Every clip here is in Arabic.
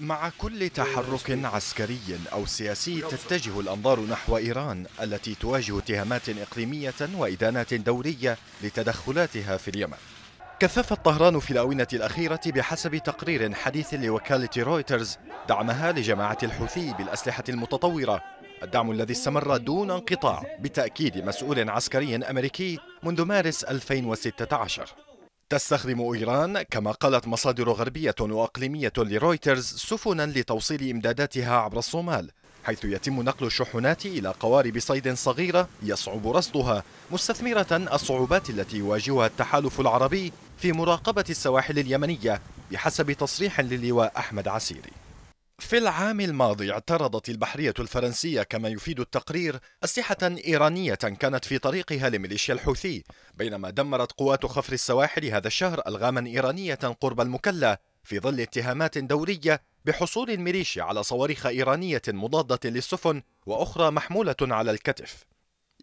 مع كل تحرك عسكري أو سياسي تتجه الأنظار نحو إيران التي تواجه اتهامات إقليمية وإدانات دورية لتدخلاتها في اليمن كثفت طهران في الآونة الأخيرة بحسب تقرير حديث لوكالة رويترز دعمها لجماعة الحوثي بالأسلحة المتطورة الدعم الذي استمر دون انقطاع بتأكيد مسؤول عسكري أمريكي منذ مارس 2016 تستخدم إيران كما قالت مصادر غربية وأقليمية لرويترز سفنا لتوصيل إمداداتها عبر الصومال حيث يتم نقل الشحنات إلى قوارب صيد صغيرة يصعب رصدها مستثمرة الصعوبات التي يواجهها التحالف العربي في مراقبة السواحل اليمنية بحسب تصريح للواء أحمد عسيري في العام الماضي اعترضت البحرية الفرنسية كما يفيد التقرير أسلحة إيرانية كانت في طريقها لميليشيا الحوثي بينما دمرت قوات خفر السواحل هذا الشهر ألغاما إيرانية قرب المكلا في ظل اتهامات دورية بحصول الميليشيا على صواريخ إيرانية مضادة للسفن وأخرى محمولة على الكتف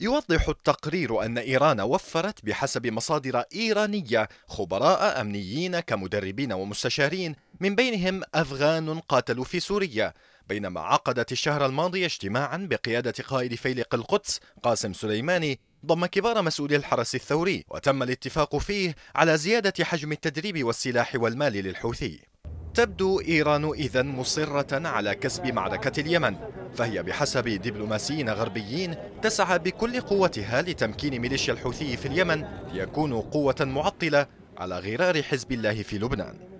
يوضح التقرير أن إيران وفرت بحسب مصادر إيرانية خبراء أمنيين كمدربين ومستشارين من بينهم أفغان قاتلوا في سوريا بينما عقدت الشهر الماضي اجتماعا بقيادة قائد فيلق القدس قاسم سليماني ضم كبار مسؤولي الحرس الثوري وتم الاتفاق فيه على زيادة حجم التدريب والسلاح والمال للحوثي تبدو إيران إذا مصرة على كسب معركة اليمن فهي بحسب دبلوماسيين غربيين تسعى بكل قوتها لتمكين ميليشيا الحوثي في اليمن ليكونوا قوة معطلة على غرار حزب الله في لبنان